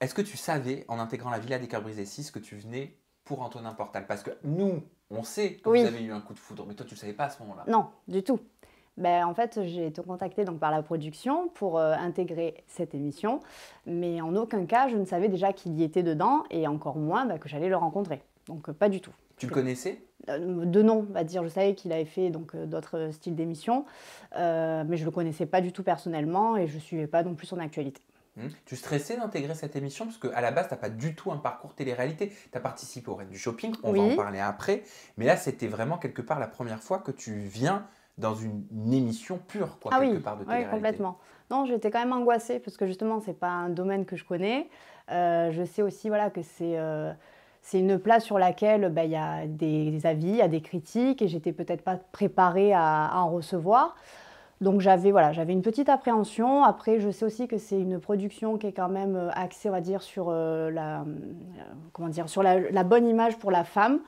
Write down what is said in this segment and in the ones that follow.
Est-ce que tu savais, en intégrant la Villa des Cœurs Brisés 6, que tu venais pour Antonin Portal Parce que nous, on sait que vous avez eu un coup de foudre, mais toi, tu le savais pas à ce moment-là. Non, du tout. Ben, en fait, j'ai été contactée donc, par la production pour euh, intégrer cette émission, mais en aucun cas, je ne savais déjà qu'il y était dedans, et encore moins ben, que j'allais le rencontrer. Donc, euh, pas du tout. Tu le connaissais euh, De nom, va dire. Je savais qu'il avait fait donc d'autres styles d'émissions, mais je ne le connaissais pas du tout personnellement, et je ne suivais pas non plus son actualité. Hmm. Tu stressais d'intégrer cette émission parce qu'à la base, tu n'as pas du tout un parcours télé-réalité. Tu as participé au Rêve du Shopping, on va en parler après. Mais là, c'était vraiment quelque part la première fois que tu viens dans une, émission pure, ah part de télé-réalité. Oui, complètement. Non, j'étais quand même angoissée parce que justement, ce n'est pas un domaine que je connais. Euh, je sais aussi voilà, que c'est. Euh, une place sur laquelle bah, il y a des, avis, il y a des critiques et j'étais peut-être pas préparée à en recevoir. Donc j'avais voilà, j'avais une petite appréhension. Après, je sais aussi que c'est une production qui est quand même euh, axée, on va dire, sur euh, la euh, comment dire, sur la, bonne image pour la femme.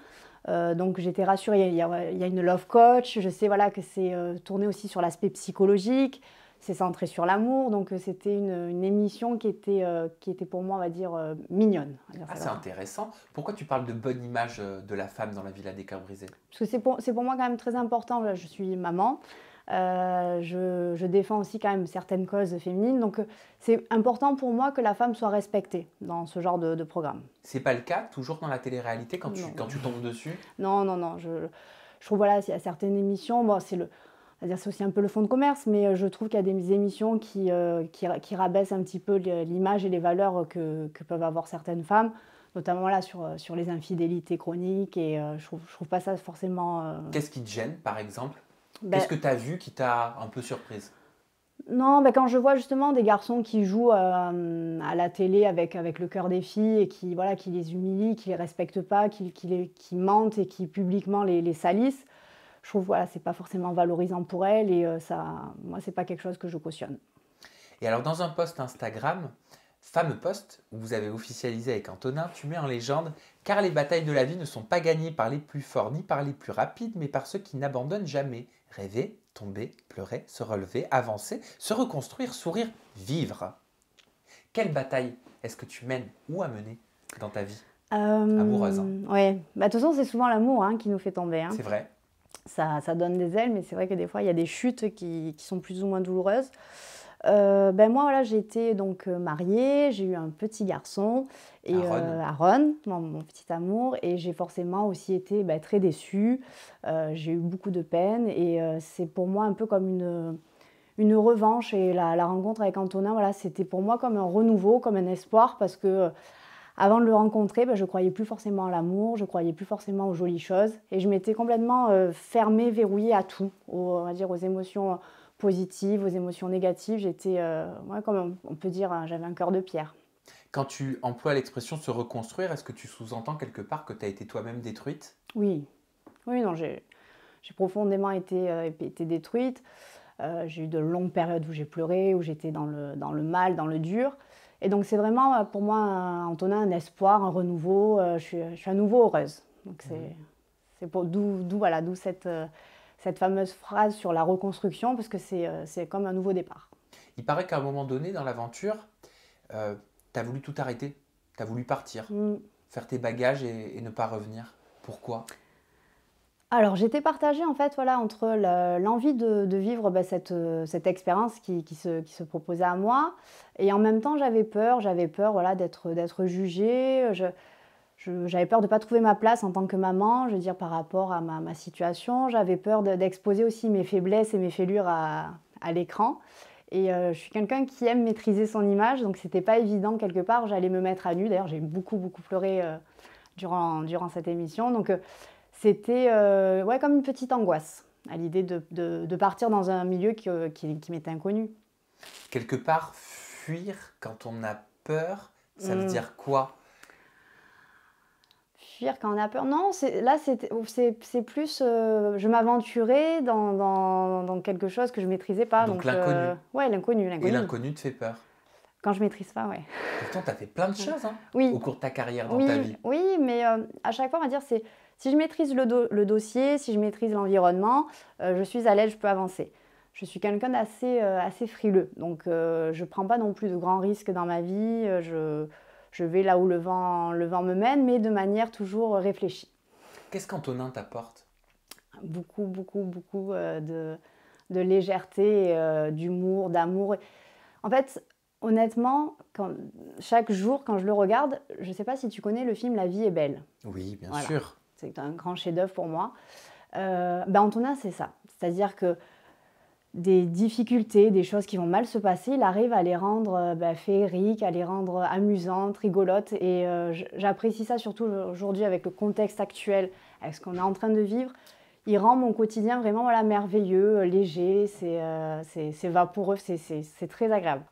donc j'étais rassurée. Il y, a, une love coach. Je sais voilà que c'est tourné aussi sur l'aspect psychologique. C'est centré sur l'amour. Donc c'était une, une, émission qui était qui était pour moi, on va dire, mignonne. Ah, c'est intéressant. Pourquoi tu parles de bonne image de la femme dans la Villa des Cœurs Brisés Parce que c'est pour c'est pour moi quand même très important. Je suis maman. Euh, je, défends aussi quand même certaines causes féminines. Donc euh, c'est important pour moi que la femme soit respectée dans ce genre de, de programme. C'est pas le cas toujours dans la télé-réalité quand tu, quand tu tombes dessus Non, non, non. Je, trouve voilà, y a certaines émissions, bon, c'est le c'est aussi un peu le fond de commerce, mais euh, je trouve qu'il y a des émissions qui, qui, rabaissent un petit peu l'image et les valeurs que, peuvent avoir certaines femmes, notamment là sur, sur les infidélités chroniques, et je, trouve, je trouve pas ça forcément... Qu'est-ce qui te gêne, par exemple Qu'est-ce ben que tu as vu qui t'a un peu surprise non, mais ben quand je vois justement des garçons qui jouent euh, à la télé avec, avec le cœur des filles et qui, voilà, qui les humilient, qui les respectent pas, qui, mentent et qui publiquement les, salissent, je trouve voilà n'est pas forcément valorisant pour elles. et euh, ça moi c'est pas quelque chose que je cautionne. Et alors dans un post Instagram Fameux poste où vous avez officialisé avec Antonin, tu mets en légende car les batailles de la vie ne sont pas gagnées par les plus forts ni par les plus rapides, mais par ceux qui n'abandonnent jamais. Rêver, tomber, pleurer, se relever, avancer, se reconstruire, sourire, vivre. Quelle bataille est-ce que tu mènes ou as mené dans ta vie euh, amoureuse Oui, hein Ouais, bah, de toute façon, c'est souvent l'amour hein, qui nous fait tomber. Hein. C'est vrai. Ça, ça, donne des ailes, mais c'est vrai que des fois, il y a des chutes qui sont plus ou moins douloureuses. Euh, ben moi, voilà, j'ai été donc euh, mariée, j'ai eu un petit garçon, et Aaron, euh, mon, petit amour, et j'ai forcément aussi été ben, très déçue. j'ai eu beaucoup de peine, et c'est pour moi un peu comme une, une revanche. Et la, rencontre avec Antonin, voilà, c'était pour moi comme un renouveau, comme un espoir, parce que avant de le rencontrer, ben, je croyais plus forcément à l'amour, je croyais plus forcément aux jolies choses, et je m'étais complètement fermée, verrouillée à tout, on va dire aux émotions positives, aux émotions négatives. J'étais, moi, euh, comme on peut dire, hein, j'avais un cœur de pierre. Quand tu emploies l'expression se reconstruire, est-ce que tu sous-entends quelque part que tu as été toi-même détruite Oui, oui, non, j'ai profondément été, euh, détruite. Euh, j'ai eu de longues périodes où j'ai pleuré, où j'étais dans le, dans le mal, dans le dur. Et donc c'est vraiment pour moi, Antonin, un espoir, un renouveau. je, suis, je, à nouveau heureuse. Donc c'est mmh. d'où voilà, cette cette fameuse phrase sur la reconstruction, parce que euh, c'est comme un nouveau départ. Il paraît qu'à un moment donné, dans l'aventure, euh, tu as voulu tout arrêter, tu as voulu partir, mm. faire tes bagages et, ne pas revenir. Pourquoi alors j'étais partagée en fait voilà entre l'envie de, vivre bah, cette, euh, cette expérience qui, qui, se, qui, se, proposait à moi et en même temps j'avais peur j'avais peur voilà d'être d'être jugée je, j'avais peur de ne pas trouver ma place en tant que maman, je veux dire, par rapport à ma, situation. J'avais peur d'exposer aussi mes faiblesses et mes fêlures à, l'écran. Et euh, je suis quelqu'un qui aime maîtriser son image, donc n'était pas évident quelque part. J'allais me mettre à nu. D'ailleurs, j'ai beaucoup, beaucoup pleuré euh, durant, durant cette émission. Donc euh, c'était ouais, comme une petite angoisse à l'idée de, de, partir dans un milieu qui, qui, m'était inconnu. Quelque part, fuir quand on a peur, ça veut mm. dire quoi dire quand on a peur. Non, là, c'est plus euh, je m'aventurais dans, dans, dans, quelque chose que je maîtrisais pas. Donc, l'inconnu. Euh, ouais, l'inconnu. Et l'inconnu te fait peur Quand je maîtrise pas, ouais. Pourtant, tu as fait plein de choses hein, oui. au cours de ta carrière, dans oui, ta vie. Oui, mais euh, à chaque fois, on va dire, c'est si je maîtrise le, le, dossier, si je maîtrise l'environnement, je suis à l'aise, je peux avancer je suis quelqu'un d'assez assez frileux. Donc, je prends pas non plus de grands risques dans ma vie. je, je vais là où le vent, le vent me mène, mais de manière toujours réfléchie. Qu'est-ce qu'Antonin t'apporte Beaucoup, beaucoup, beaucoup euh, de, légèreté, euh, d'humour, d'amour. En fait, honnêtement, quand, chaque jour, quand je le regarde, je ne sais pas si tu connais le film La vie est belle. Oui, bien sûr. C'est un grand chef-d'œuvre pour moi. Euh, ben Antonin, c'est ça. C'est-à-dire que des difficultés, des choses qui vont mal se passer, il arrive à les rendre euh, ben, féeriques, à les rendre amusantes, rigolotes. Et euh, j'apprécie ça surtout aujourd'hui avec le contexte actuel, avec ce qu'on est en train de vivre. Il rend mon quotidien vraiment voilà, merveilleux, léger, c'est euh, vaporeux, c'est très agréable.